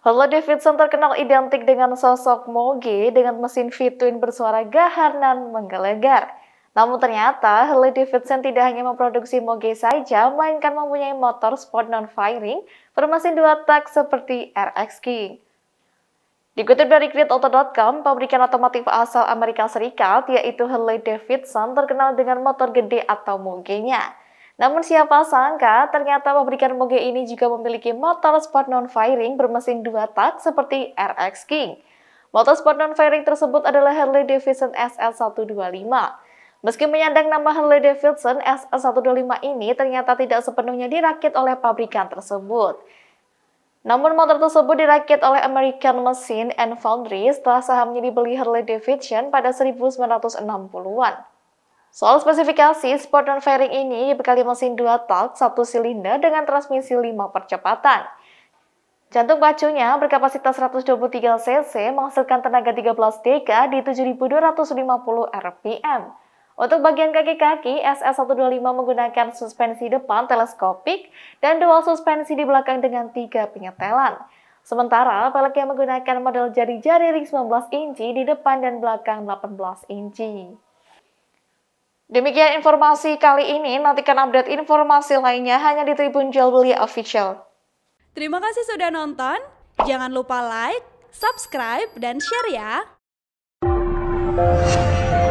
Harley Davidson terkenal identik dengan sosok moge dengan mesin V-twin bersuara gahar dan menggelegar. Namun ternyata Harley Davidson tidak hanya memproduksi moge saja, melainkan mempunyai motor sport non-firing bermesin dua tak seperti RX King. Dikutip dari GreatAuto.com, pabrikan otomotif asal Amerika Serikat yaitu Harley Davidson terkenal dengan motor gede atau moge-nya. Namun siapa sangka, ternyata pabrikan Moge ini juga memiliki motor sport non-firing bermesin dua tak seperti RX King. Motor sport non-firing tersebut adalah Harley Davidson SL125. Meski menyandang nama Harley Davidson, SL125 ini ternyata tidak sepenuhnya dirakit oleh pabrikan tersebut. Namun motor tersebut dirakit oleh American Machine and Foundry setelah sahamnya dibeli Harley Davidson pada 1960-an. Soal spesifikasi, sport Spartan fairing ini dibekali mesin dua tak, satu silinder dengan transmisi 5 percepatan. Jantung pacunya berkapasitas 123 cc menghasilkan tenaga 13 dk di 7250 rpm. Untuk bagian kaki-kaki, SS125 menggunakan suspensi depan teleskopik dan dual suspensi di belakang dengan tiga penyetelan. Sementara pelek yang menggunakan model jari-jari ring 19 inci di depan dan belakang 18 inci. Demikian informasi kali ini, nantikan update informasi lainnya hanya di Tribun Jalbeli Official. Terima kasih sudah nonton, jangan lupa like, subscribe, dan share ya!